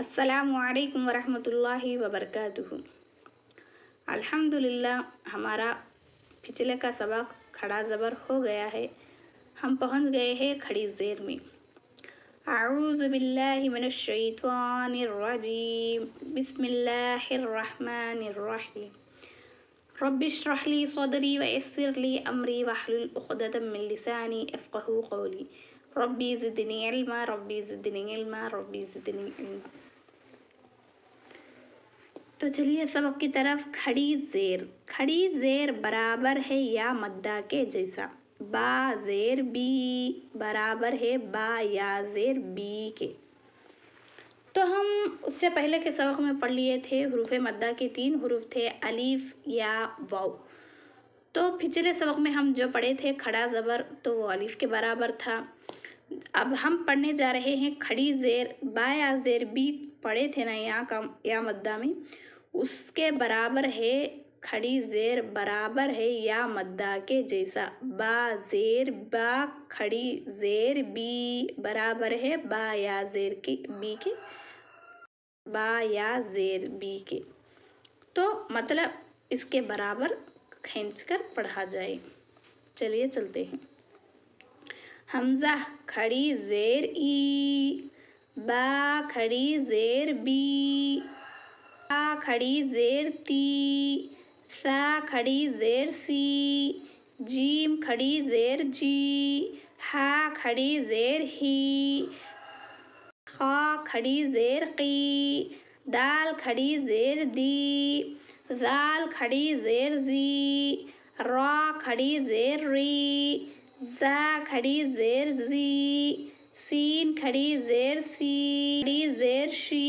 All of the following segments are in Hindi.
السلام علیکم ورحمت اللہ وبرکاتہ الحمدللہ ہمارا پچھلے کا سبق کھڑا زبر ہو گیا ہے ہم پہنچ گئے ہیں کھڑی زیر میں اعوذ باللہ من الشیطان الرجیم بسم اللہ الرحمن الرحیم رب اشرح لی صدری ویسر لی امری وحلل اخدتا من لسانی افقہو قولی ربی زدنی علما ربی زدنی علما ربی زدنی علما तो चलिए सबक की तरफ खड़ी जेर खड़ी जेर बराबर है या मद्दा के जैसा बा जेर बी बराबर है बा या जेर बी के तो हम उससे पहले के सबक में पढ़ लिए थे हरूफ मद्दा के तीन हरूफ थे अलीफ या वाउ तो पिछले सबक में हम जो पढ़े थे खड़ा ज़बर तो वो अलीफ के बराबर था अब हम पढ़ने जा रहे हैं खड़ी जेर बा या जेर बी पढ़े थे ना यहाँ का या मद्दा में उसके बराबर है खड़ी जेर बराबर है या मद्दा के जैसा बा जेर बा खड़ी जेर बी बराबर है बा या जेर की बी के बा या जेर बी के तो मतलब इसके बराबर खींच कर पढ़ा जाए चलिए चलते हैं हमजा खड़ी जेर ई बा खड़ी जेर बी खड़ी जेर ती सा खड़ी जेर सी जीम खड़ी जेर जी हा खड़ी जेर ही खा खड़ी जेर की दाल खड़ी जेर दी ज़ाल खड़ी जेर जी را खड़ी जेर री ज़ा खड़ी जेर जी सीन खड़ी जेर सी खड़ी जेर शी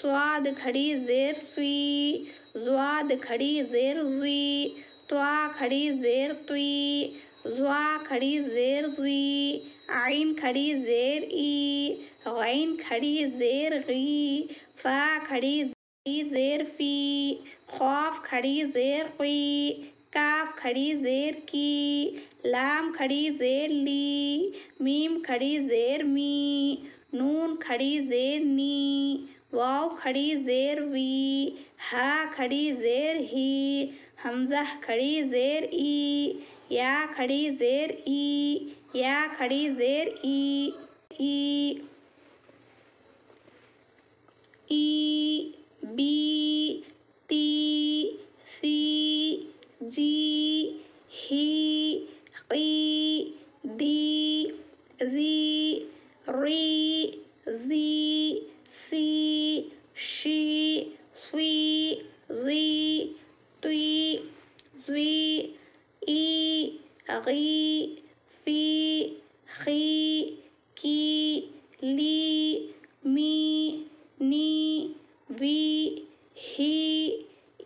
स्वाद खड़ी जेर सुई जुआद खड़ी जेर जुई त्वा खड़ी जेर तुई जुआ खड़ी जेर जुई आइन खड़ी जेर ई गैन खड़ी जेर गी फा खड़ी जेर फी खौफ खड़ी जेर की काफ खड़ी जेर की लाम खड़ी जेर ली मीम खड़ी जेर मी नून खड़ी जेर नी वाव खड़ी ज़ेर वी हा खड़ी ज़ेर ही हमज़ा खड़ी ज़ेर ई या खड़ी ज़ेर ई या खड़ी ज़ेर ई ई मी नी वी ही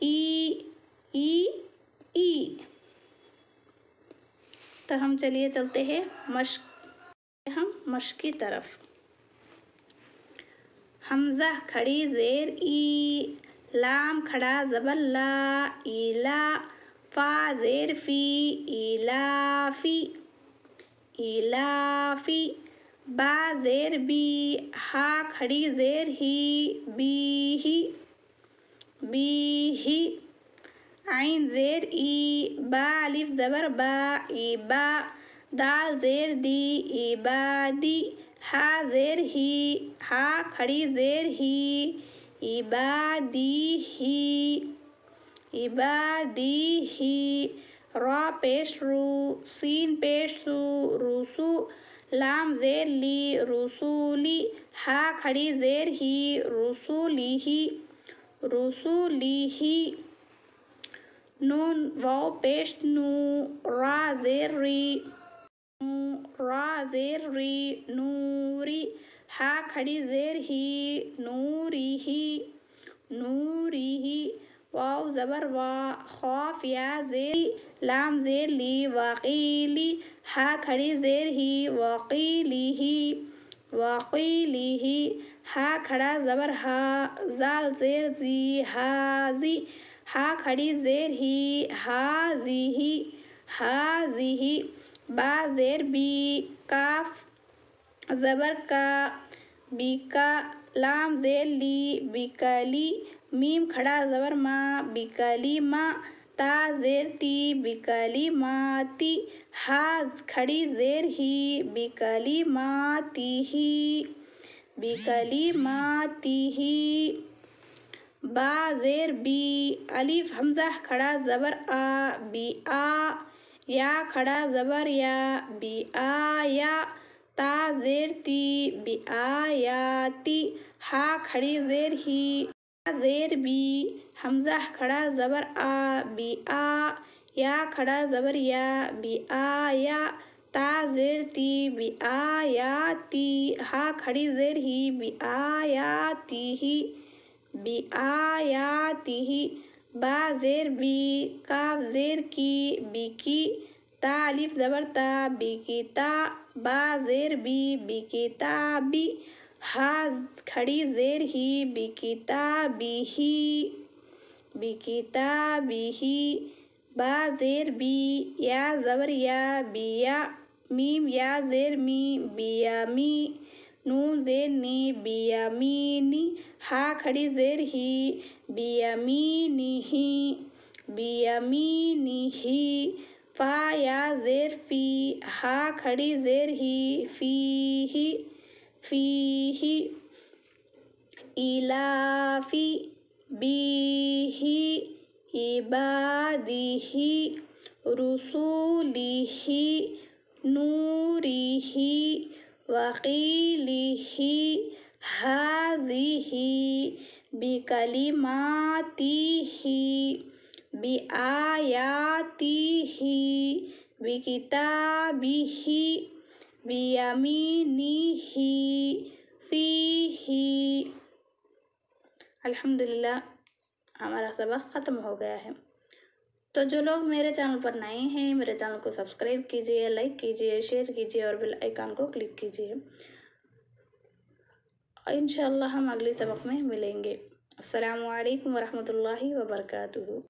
ई ई ई तो हम चलिए चलते हैं मश हम मश की तरफ हमजा खड़ी जेर ई लाम खड़ा जबर ला ईला फा जेर फी ईला फी बा ज़ेर बी हा खड़ी ज़ेर ही बी ही बी ही आइन ज़ेर ई बा अलिफ ज़बर बा ई बा दाल ज़ेर दी ई बा दी हा ज़ेर ही हा खड़ी ज़ेर ही ई बा दी ही ई बा दी ही रॉ पेश रू सीन पेश सू रूसू لام زیر لی رسولی ها کھڑی زیر ہی رسولی ہی رسولی ہی نون واو پیش نو را زیر ری را زیر ری نوری ہا کھڑی زیر ہی نوری ہی نوری ہی वाव ज़बर वा खौफ या जेर लाम जेर ली वाकीली हा खड़ी जेर ही वाकीली ही वाकीली ही हा खड़ा ज़बर हा जाल जेर जी हाजी हा खड़ी जेर ही हाजी ही हाजी ही बा जेर बी काफ ज़बर का बीका लाम जेर ली बिकली मीम खड़ा ज़बर मा बिकली मा ता जेर ती बिकली मा ती हा खड़ी जेर ही बिकली ती ही बिकली माती ही बा जेर बी अलीफ हमजा खड़ा ज़बर आ बी आ या खड़ा ज़बर या बी आ या ता जेर ती बी आ या ती हा खड़ी जेर ही जेर बी हमजा खड़ा ज़बर आ बी आ या खड़ा ज़बर या बी आ या ता जेर ती बी आ या ती हा खड़ी जेर ही बी आ या ती ही बी आ या ती ही बा जेर बी का जेर की बी की ता अलिफ ज़बर ता बी की ता बा जेर बी बी की ता बी हा खड़ी जेर ही बिकिता बिही बिकिता बिही बा जेर बी या जबर या बिया मीम या जेर मी बिया मी नू जेर नी बिया नी हा खड़ी जेर ही बिया नी ही बिया नी ही फा या जेर फी हा खड़ी जेर ही फी ही फ़ी फीहि इलाफि बीहि इबादिहि रुसूलिहि नूरिहि वकीलिहि हाजिहि बिकलिमातिहि बिआयातिहि बिकिताबिहि अल्हम्दुलिल्लाह हमारा सबक ख़त्म हो गया है तो जो लोग मेरे चैनल पर नए हैं मेरे चैनल को सब्सक्राइब कीजिए लाइक कीजिए शेयर कीजिए और बेल आइकन को क्लिक कीजिए इन हम अगले सबक में मिलेंगे असलकम वरहमल वर्का